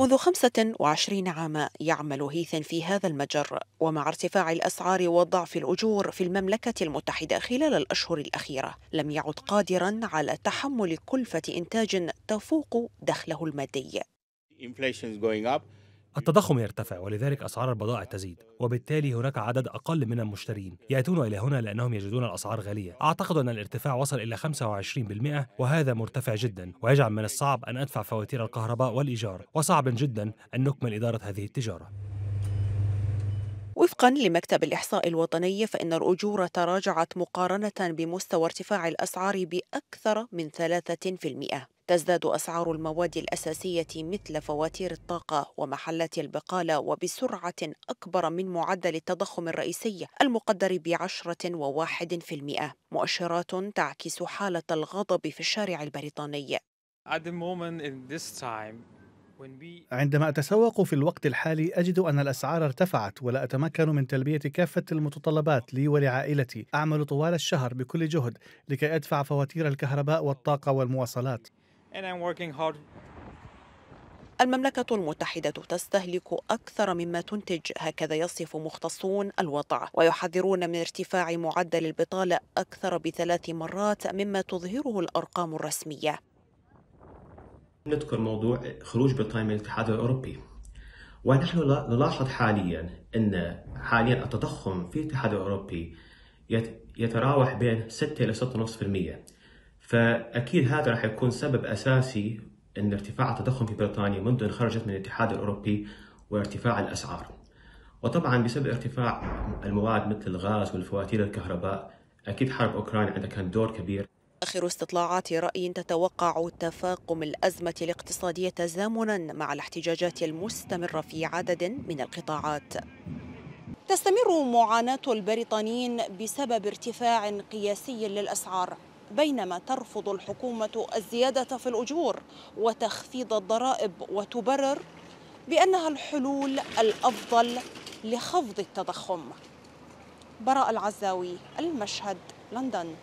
منذ 25 عاما يعمل هيث في هذا المجر ومع ارتفاع الأسعار وضعف الأجور في المملكة المتحدة خلال الأشهر الأخيرة لم يعد قادرا على تحمل كلفة إنتاج تفوق دخله المادي التضخم يرتفع ولذلك أسعار البضائع تزيد وبالتالي هناك عدد أقل من المشترين يأتون إلى هنا لأنهم يجدون الأسعار غالية أعتقد أن الارتفاع وصل إلى 25% وهذا مرتفع جدا ويجعل من الصعب أن أدفع فواتير الكهرباء والإيجار وصعب جدا أن نكمل إدارة هذه التجارة وفقا لمكتب الإحصاء الوطني فإن الأجور تراجعت مقارنة بمستوى ارتفاع الأسعار بأكثر من 3%. تزداد أسعار المواد الأساسية مثل فواتير الطاقة ومحلات البقالة وبسرعة أكبر من معدل التضخم الرئيسي المقدر بعشرة وواحد في المئة مؤشرات تعكس حالة الغضب في الشارع البريطاني. At the moment in this time, عندما أتسوق في الوقت الحالي أجد أن الأسعار ارتفعت ولا أتمكن من تلبية كافة المتطلبات لي ولعائلتي أعمل طوال الشهر بكل جهد لكي أدفع فواتير الكهرباء والطاقة والمواصلات المملكة المتحدة تستهلك أكثر مما تنتج هكذا يصف مختصون الوضع ويحذرون من ارتفاع معدل البطالة أكثر بثلاث مرات مما تظهره الأرقام الرسمية نذكر موضوع خروج بريطانيا من الاتحاد الاوروبي ونحن نلاحظ حاليا ان حاليا التضخم في الاتحاد الاوروبي يتراوح بين 6 الى 6.5% فاكيد هذا راح يكون سبب اساسي ان ارتفاع التضخم في بريطانيا منذ ان خرجت من الاتحاد الاوروبي وارتفاع الاسعار وطبعا بسبب ارتفاع المواد مثل الغاز والفواتير الكهرباء اكيد حرب اوكرانيا عندها كان دور كبير آخر استطلاعات رأي تتوقع تفاقم الأزمة الاقتصادية تزامنا مع الاحتجاجات المستمرة في عدد من القطاعات تستمر معاناة البريطانيين بسبب ارتفاع قياسي للأسعار بينما ترفض الحكومة الزيادة في الأجور وتخفيض الضرائب وتبرر بأنها الحلول الأفضل لخفض التضخم براء العزاوي المشهد لندن